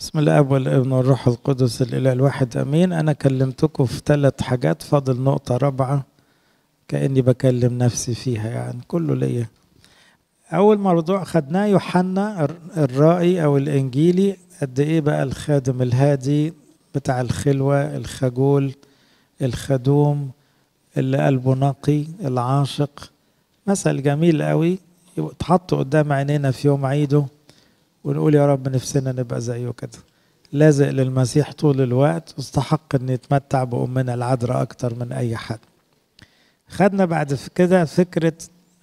بسم الاب والابن والروح القدس الاله الواحد امين انا كلمتكم في ثلاث حاجات فاضل نقطه رابعه كاني بكلم نفسي فيها يعني كله ليا اول موضوع خدناه يوحنا الرائي او الانجيلي قد ايه بقى الخادم الهادي بتاع الخلوه الخجول الخدوم اللي قلبه نقي العاشق مثل جميل قوي يتحط قدام عينينا في يوم عيده ونقول يا رب نفسنا نبقى زيه كده لازق للمسيح طول الوقت واستحق ان يتمتع بأمنا العذراء أكتر من أي حد خدنا بعد كده فكرة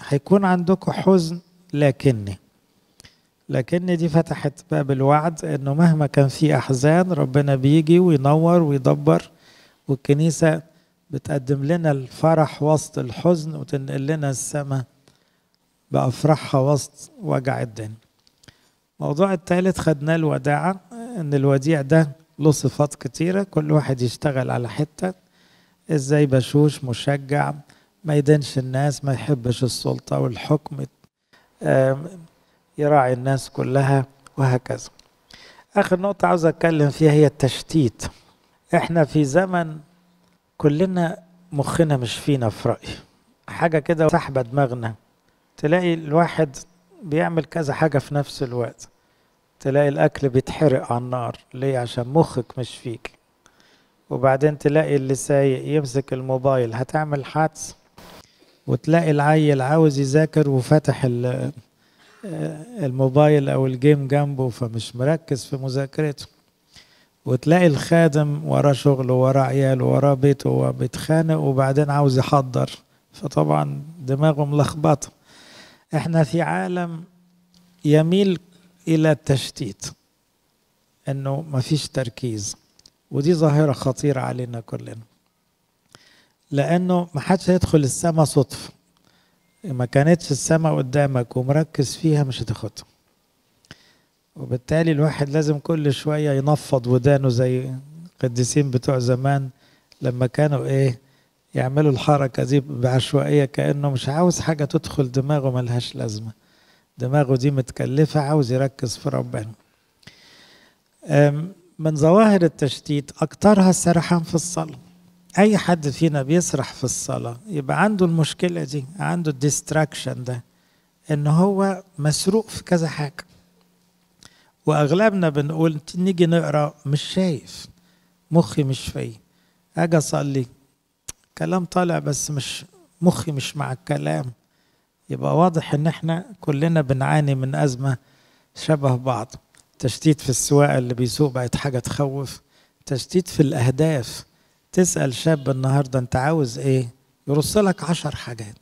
هيكون عندكم حزن لكني لكن دي فتحت باب الوعد انه مهما كان في احزان ربنا بيجي وينور ويدبر والكنيسه بتقدم لنا الفرح وسط الحزن وتنقل لنا السماء بافراحها وسط وجع الدنيا الموضوع الثالث خدناه الوداعة إن الوديع ده له صفات كتيرة كل واحد يشتغل على حتة إزاي بشوش مشجع ما يدينش الناس ما يحبش السلطة والحكم يراعي الناس كلها وهكذا آخر نقطة عاوز أتكلم فيها هي التشتيت إحنا في زمن كلنا مخنا مش فينا في رأيي حاجة كده سحبة دماغنا تلاقي الواحد بيعمل كذا حاجة في نفس الوقت تلاقي الأكل بيتحرق على النار ليه عشان مخك مش فيك وبعدين تلاقي اللي سايق يمسك الموبايل هتعمل حادث وتلاقي العيل عاوز يذاكر وفتح الموبايل أو الجيم جنبه فمش مركز في مذاكرته وتلاقي الخادم وراه شغله وراه عياله وراه بيته وبيتخانق وبعدين عاوز يحضر فطبعا دماغه ملخبطه احنا في عالم يميل الى التشتيت انه ما فيش تركيز ودي ظاهره خطيره علينا كلنا لانه ما حدش هيدخل السماء صدفه ما كانتش السماء قدامك ومركز فيها مش هتاخدها وبالتالي الواحد لازم كل شويه ينفض ودانه زي القديسين بتوع زمان لما كانوا ايه يعملوا الحركة دي بعشوائية كأنه مش عاوز حاجة تدخل دماغه ملهاش لازمة دماغه دي متكلفة عاوز يركز في ربنا من ظواهر التشتيت أكترها السرحان في الصلاة أي حد فينا بيسرح في الصلاة يبقى عنده المشكلة دي عنده الديستراكشن ده إن هو مسروق في كذا حاجة وأغلبنا بنقول نيجي نقرأ مش شايف مخي مش فيه أجي أصلي كلام طالع بس مش مخي مش مع الكلام يبقى واضح ان احنا كلنا بنعاني من ازمه شبه بعض تشتيت في السواقه اللي بيسوق بقت حاجه تخوف تشتيت في الاهداف تسال شاب النهارده انت عاوز ايه يرص لك عشر حاجات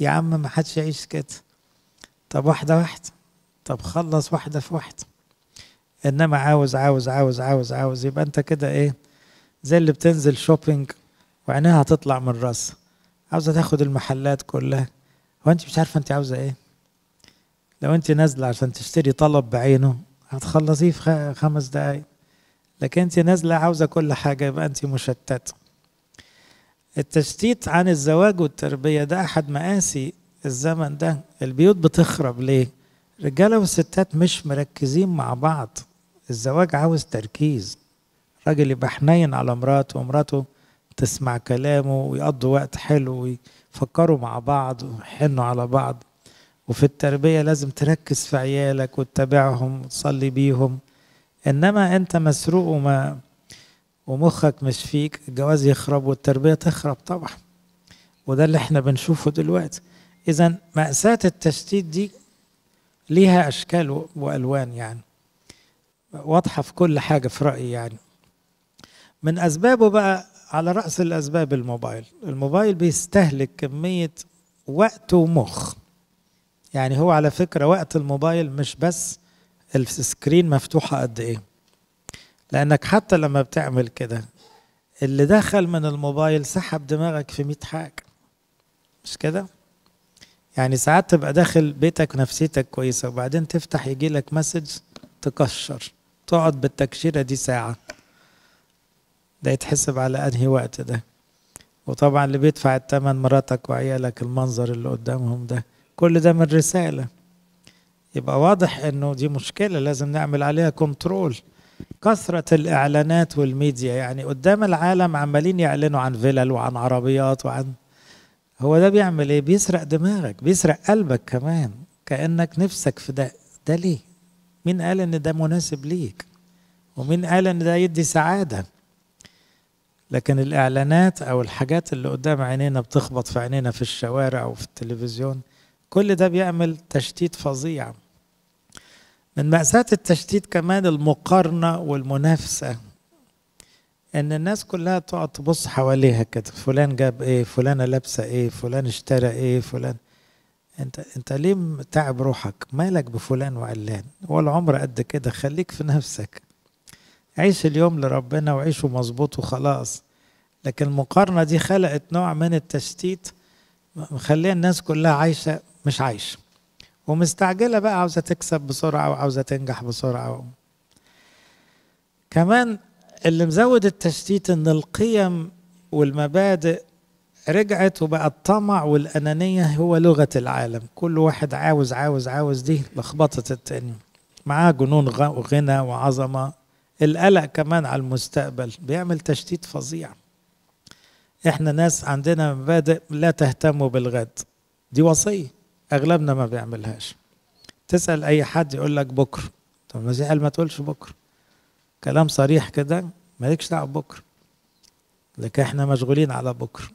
يا عم ما حدش يعيش كده طب واحده واحده طب خلص واحده في واحده انما عاوز عاوز عاوز عاوز عاوز يبقى انت كده ايه زي اللي بتنزل شوبينج وعينيها تطلع من راسها عاوزة تاخد المحلات كلها هو انت مش عارفة انت عاوزة ايه لو انت نازلة عشان تشتري طلب بعينه هتخلصيه في خمس دقايق لكن انت نازلة عاوزة كل حاجة يبقى انت مشتتة التشتيت عن الزواج والتربية ده أحد مقاسي الزمن ده البيوت بتخرب ليه رجالة والستات مش مركزين مع بعض الزواج عاوز تركيز راجل يبقى حنين على مراته ومراته تسمع كلامه ويقضوا وقت حلو ويفكروا مع بعض ويحنوا على بعض وفي التربية لازم تركز في عيالك وتتابعهم وتصلي بيهم إنما أنت مسروق وما ومخك مش فيك الجواز يخرب والتربية تخرب طبعا وده اللي احنا بنشوفه دلوقتي إذا مأساة التشتيت دي ليها أشكال وألوان يعني واضحة في كل حاجة في رأيي يعني من أسبابه بقى على رأس الأسباب الموبايل الموبايل بيستهلك كمية وقت ومخ يعني هو على فكرة وقت الموبايل مش بس السكرين مفتوحة قد إيه لأنك حتى لما بتعمل كده اللي دخل من الموبايل سحب دماغك في 100 حاجة مش كده؟ يعني ساعات تبقى داخل بيتك نفسيتك كويسة وبعدين تفتح يجي لك مسج تكشر تقعد بالتكشيرة دي ساعة ده يتحسب على انهي وقت ده وطبعا اللي بيدفع الثمن مراتك وعيالك المنظر اللي قدامهم ده كل ده من رساله يبقى واضح انه دي مشكله لازم نعمل عليها كنترول كثرة الإعلانات والميديا يعني قدام العالم عمالين يعلنوا عن فيلل وعن عربيات وعن هو ده بيعمل إيه؟ بيسرق دماغك بيسرق قلبك كمان كأنك نفسك في ده ده ليه؟ مين قال إن ده مناسب ليك؟ ومين قال إن ده يدي سعادة؟ لكن الاعلانات او الحاجات اللي قدام عينينا بتخبط في عينينا في الشوارع وفي التلفزيون كل ده بيعمل تشتيت فظيع من مأساة التشتيت كمان المقارنة والمنافسة ان الناس كلها تقعد تبص حواليها كده فلان جاب ايه فلانة لابسة ايه فلان اشترى ايه فلان انت انت ليه تعب روحك مالك بفلان وعلان ولا عمر قد كده خليك في نفسك عيش اليوم لربنا وعيشه مظبوط وخلاص لكن المقارنة دي خلقت نوع من التشتيت مخليه الناس كلها عايشة مش عايشة ومستعجلة بقى عاوزة تكسب بسرعة وعاوزة تنجح بسرعة كمان اللي مزود التشتيت ان القيم والمبادئ رجعت وبقى الطمع والأنانية هو لغة العالم كل واحد عاوز عاوز عاوز دي لخبطت التاني معاه جنون غنى وعظمة القلق كمان على المستقبل بيعمل تشتيت فظيع احنا ناس عندنا مبادئ لا تهتموا بالغد دي وصية اغلبنا ما بيعملهاش تسأل اي حد يقول لك بكرة طب المسيح قال ما تقولش بكرة كلام صريح كده مالكش دعوة بكرة لك احنا مشغولين على بكرة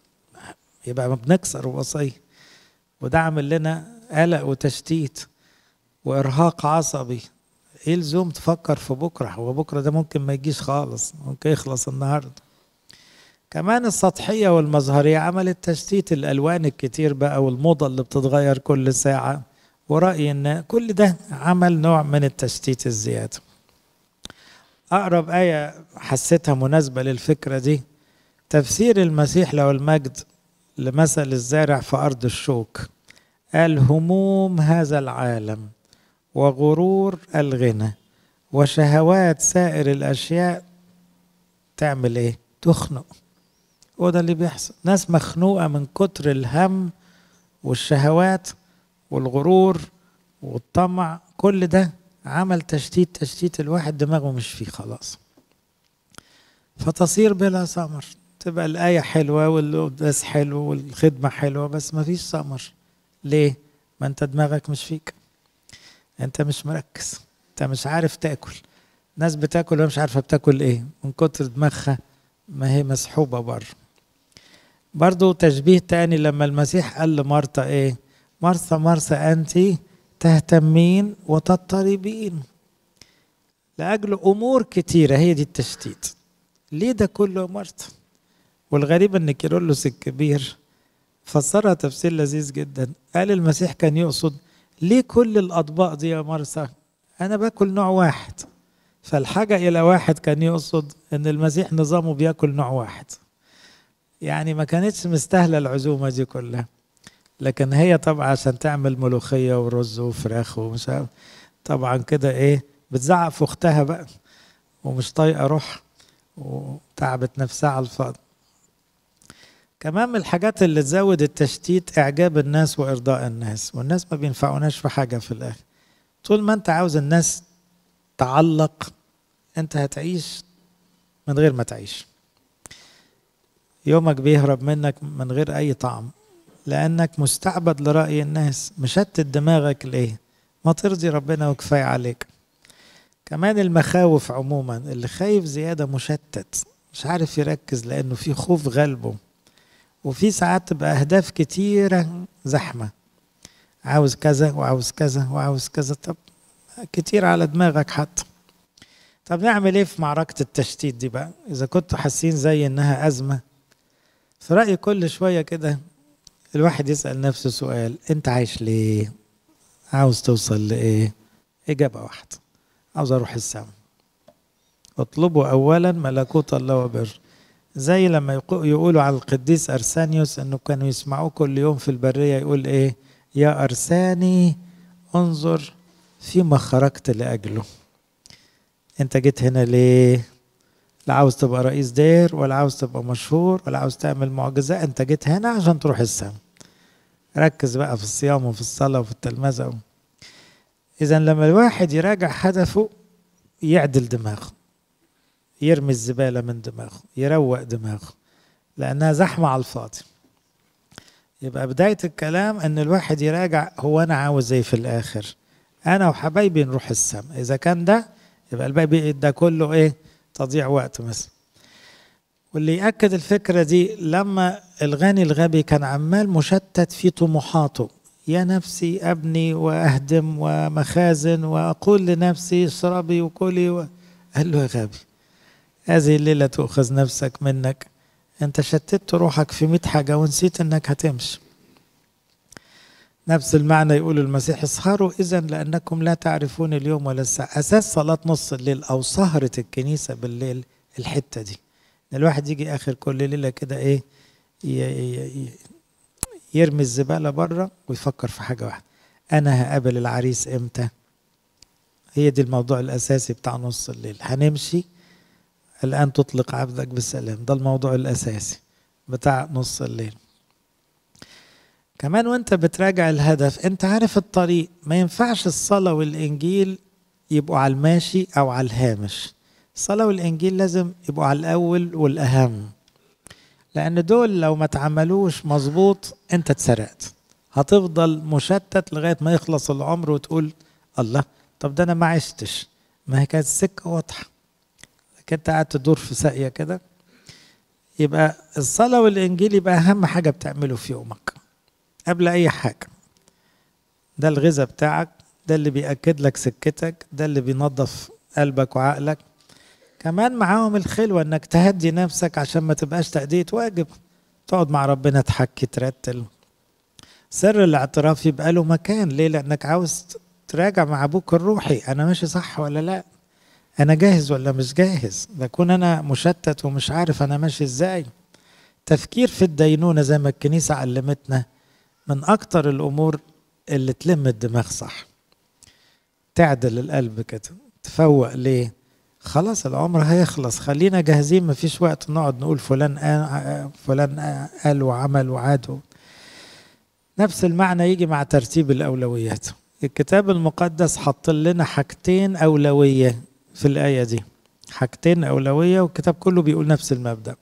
يبقى ما بنكسر وصية وده عامل لنا قلق وتشتيت وارهاق عصبي ايه لزوم تفكر في بكره هو بكره ده ممكن ما يجيش خالص ممكن يخلص النهارده كمان السطحيه والمظهريه عملت تشتيت الالوان الكتير بقى والموضه اللي بتتغير كل ساعه ورأي ان كل ده عمل نوع من التشتيت الزياده اقرب ايه حسيتها مناسبه للفكره دي تفسير المسيح لو المجد لمثل الزارع في ارض الشوك قال هموم هذا العالم وغرور الغنى وشهوات سائر الأشياء تعمل إيه؟ تخنق وده اللي بيحصل ناس مخنوقة من كتر الهم والشهوات والغرور والطمع كل ده عمل تشتيت تشتيت الواحد دماغه مش فيه خلاص فتصير بلا سمر تبقى الآية حلوة والقداس حلو والخدمة حلوة بس مفيش سمر ليه؟ ما أنت دماغك مش فيك انت مش مركز انت مش عارف تاكل ناس بتاكل ومش عارفه بتاكل ايه من كتر دماغها ما هي مسحوبه بره برضو تشبيه تاني لما المسيح قال لمرتا ايه مرثا مرثا انت تهتمين وتضطربين لاجل امور كتيره هي دي التشتيت ليه ده كله يا والغريب ان كيرلس الكبير فسرها تفسير لذيذ جدا قال المسيح كان يقصد ليه كل الاطباق دي يا مرسى انا باكل نوع واحد فالحاجه الى واحد كان يقصد ان المسيح نظامه بياكل نوع واحد يعني ما كانتش مستاهله العزومه دي كلها لكن هي طبعا عشان تعمل ملوخيه ورز وفراخ ومش عارف طبعا كده ايه بتزعق في اختها بقى ومش طايقه روحها وتعبت نفسها على الفاضي كمان من الحاجات اللي تزود التشتيت اعجاب الناس وارضاء الناس والناس ما بينفعوناش في حاجه في الاخر طول ما انت عاوز الناس تعلق انت هتعيش من غير ما تعيش يومك بيهرب منك من غير اي طعم لانك مستعبد لراي الناس مشتت دماغك ليه ما ترضي ربنا وكفايه عليك كمان المخاوف عموما اللي خايف زياده مشتت مش عارف يركز لانه في خوف غلبه وفي ساعات تبقى أهداف كتيرة زحمة عاوز كذا وعاوز كذا وعاوز كذا طب كتير على دماغك حتى طب نعمل ايه في معركة التشتيت دي بقى إذا كنتوا حاسين زي إنها أزمة في رأيي كل شوية كده الواحد يسأل نفسه سؤال أنت عايش ليه؟ عاوز توصل لإيه؟ إجابة واحدة عاوز أروح السماء اطلبوا أولا ملكوت الله وبره زي لما يقولوا على القديس أرسانيوس أنه كانوا يسمعوه كل يوم في البرية يقول إيه يا أرساني انظر فيما خرجت لأجله أنت جيت هنا ليه لا عاوز تبقى رئيس دير ولا عاوز تبقى مشهور ولا عاوز تعمل معجزة أنت جيت هنا عشان تروح السماء ركز بقى في الصيام وفي الصلاة وفي التلمذة إذا لما الواحد يراجع هدفه يعدل دماغه يرمي الزبالة من دماغه يروق دماغه لأنها زحمة على الفاضي يبقى بداية الكلام أن الواحد يراجع هو أنا عاوز إيه في الآخر أنا وحبايبي نروح السما إذا كان ده يبقى الباقي ده كله إيه تضييع وقت مثلا واللي يأكد الفكرة دي لما الغني الغبي كان عمال مشتت في طموحاته يا نفسي أبني وأهدم ومخازن وأقول لنفسي اشربي وكلي و... قال له يا غبي هذه الليلة تؤخذ نفسك منك انت شتت روحك في مئة حاجة ونسيت انك هتمشي نفس المعنى يقول المسيح اسهروا اذا لانكم لا تعرفون اليوم ولا الساعه اساس صلاه نص الليل او سهره الكنيسه بالليل الحته دي الواحد يجي اخر كل ليله كده ايه يرمي الزباله بره ويفكر في حاجه واحده انا هقابل العريس امتى هي دي الموضوع الاساسي بتاع نص الليل هنمشي الآن تطلق عبدك بالسلام ده الموضوع الأساسي بتاع نص الليل كمان وانت بتراجع الهدف انت عارف الطريق ما ينفعش الصلاة والإنجيل يبقوا على الماشي أو على الهامش الصلاة والإنجيل لازم يبقوا على الأول والأهم لأن دول لو ما تعملوش مظبوط أنت اتسرقت هتفضل مشتت لغاية ما يخلص العمر وتقول الله طب ده أنا ما عشتش ما هي كانت السكة واضحة كانت قاعد تدور في ساقيه كده يبقى الصلاه والانجيل يبقى اهم حاجه بتعمله في يومك قبل اي حاجه ده الغذاء بتاعك ده اللي بيأكد لك سكتك ده اللي بينظف قلبك وعقلك كمان معاهم الخلوة انك تهدي نفسك عشان ما تبقاش تأدية واجب تقعد مع ربنا تحكي ترتل سر الاعتراف يبقى له مكان ليه لانك عاوز تراجع مع ابوك الروحي انا ماشي صح ولا لا انا جاهز ولا مش جاهز بكون انا مشتت ومش عارف انا ماشي ازاي تفكير في الدينونه زي ما الكنيسه علمتنا من اكتر الامور اللي تلم الدماغ صح تعدل القلب كده تفوق ليه خلاص العمر هيخلص خلينا جاهزين مفيش وقت نقعد نقول فلان قال فلان قال وعمل وعاد نفس المعنى يجي مع ترتيب الاولويات الكتاب المقدس حط لنا حاجتين اولويه في الآية دي حاجتين أولوية والكتاب كله بيقول نفس المبدأ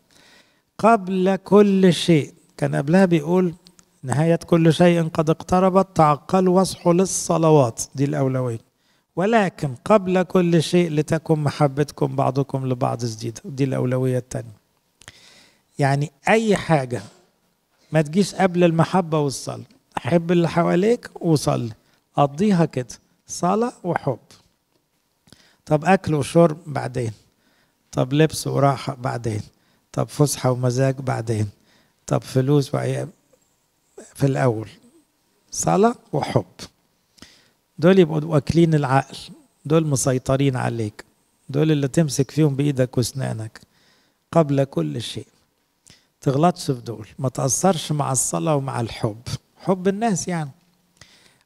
قبل كل شيء كان قبلها بيقول نهاية كل شيء قد اقتربت تعقل واصحوا للصلوات دي الأولوية ولكن قبل كل شيء لتكن محبتكم بعضكم لبعض جديدة دي الأولوية الثانية يعني أي حاجة ما تجيش قبل المحبة والصلاة حب اللي حواليك وصلي قضيها كده صلاة وحب طب أكل وشرب بعدين طب لبس وراحة بعدين طب فسحة ومزاج بعدين طب فلوس وعيال في الأول صلاة وحب دول يبقوا واكلين العقل دول مسيطرين عليك دول اللي تمسك فيهم بإيدك وأسنانك قبل كل شيء تغلطش في دول ما تأثرش مع الصلاة ومع الحب حب الناس يعني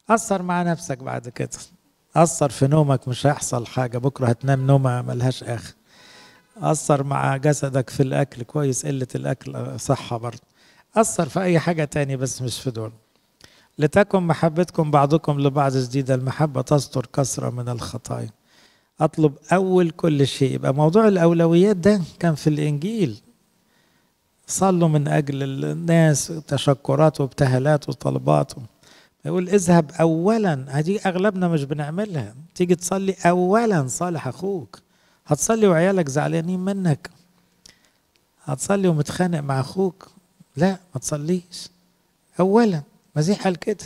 أثر مع نفسك بعد كده أثر في نومك مش هيحصل حاجة بكرة هتنام نومة ملهاش آخر أثر مع جسدك في الأكل كويس قلة الأكل صحة برضه أثر في أي حاجة تاني بس مش في دول لتكن محبتكم بعضكم لبعض جديدة المحبة تستر كثرة من الخطايا أطلب أول كل شيء يبقى موضوع الأولويات ده كان في الإنجيل صلوا من أجل الناس تشكرات وابتهالات وطلبات يقول اذهب اولا هذه اغلبنا مش بنعملها تيجي تصلي اولا صالح اخوك هتصلي وعيالك زعلانين منك هتصلي ومتخانق مع اخوك لا ما تصليش اولا مزيح قال كده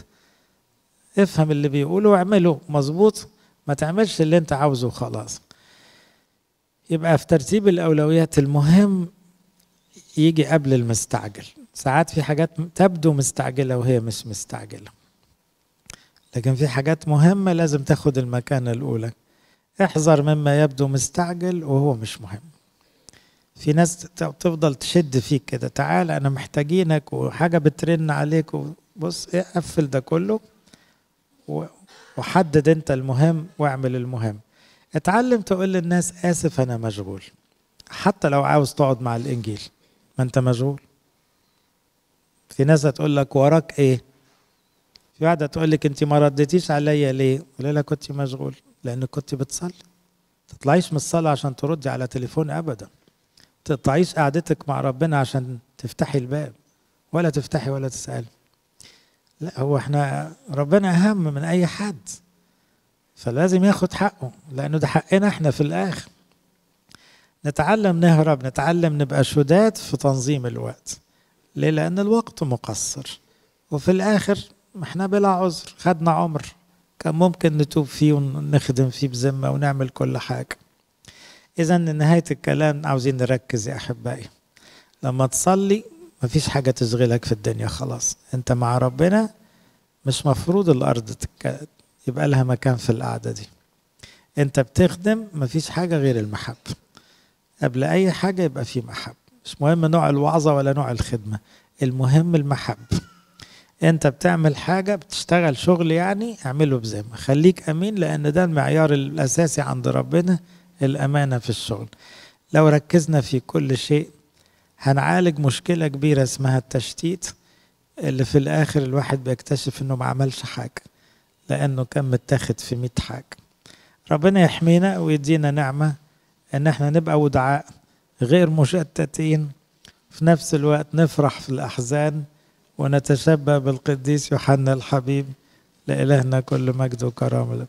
افهم اللي بيقوله واعمله مظبوط ما تعملش اللي انت عاوزه وخلاص يبقى في ترتيب الاولويات المهم يجي قبل المستعجل ساعات في حاجات تبدو مستعجله وهي مش مستعجله لكن في حاجات مهمة لازم تاخد المكانة الأولى احذر مما يبدو مستعجل وهو مش مهم في ناس تفضل تشد فيك كده تعال أنا محتاجينك وحاجة بترن عليك بص اقفل ايه، ده كله وحدد أنت المهم واعمل المهم اتعلم تقول للناس آسف أنا مشغول حتى لو عاوز تقعد مع الإنجيل ما أنت مشغول في ناس هتقول لك وراك إيه في واحده تقول لك انت ما رديتيش عليا ليه؟ قولي لها كنت مشغول لانك كنت بتصلي. تطلعيش من الصلاه عشان تردي على تليفون ابدا. تقطعيش قعدتك مع ربنا عشان تفتحي الباب ولا تفتحي ولا تسالي. لا هو احنا ربنا اهم من اي حد. فلازم ياخد حقه لانه ده حقنا احنا في الاخر. نتعلم نهرب نتعلم نبقى شداد في تنظيم الوقت ليه لان الوقت مقصر وفي الاخر ما احنا بلا عذر خدنا عمر كان ممكن نتوب فيه ونخدم فيه بذمه ونعمل كل حاجه اذا نهايه الكلام عاوزين نركز يا احبائي لما تصلي مفيش حاجه تشغلك في الدنيا خلاص انت مع ربنا مش مفروض الارض يبقى لها مكان في القعده دي انت بتخدم مفيش حاجه غير المحبه قبل اي حاجه يبقى في محبه مش مهم نوع الوعظه ولا نوع الخدمه المهم المحبه انت بتعمل حاجة بتشتغل شغل يعني اعمله بذمة خليك امين لان ده المعيار الاساسي عند ربنا الامانة في الشغل لو ركزنا في كل شيء هنعالج مشكلة كبيرة اسمها التشتيت اللي في الاخر الواحد بيكتشف انه ما عملش حاجة لانه كان متاخد في مية حاجة ربنا يحمينا ويدينا نعمة ان احنا نبقى ودعاء غير مشتتين في نفس الوقت نفرح في الاحزان ونتشبه بالقديس يوحنا الحبيب لإلهنا كل مجد وكرامة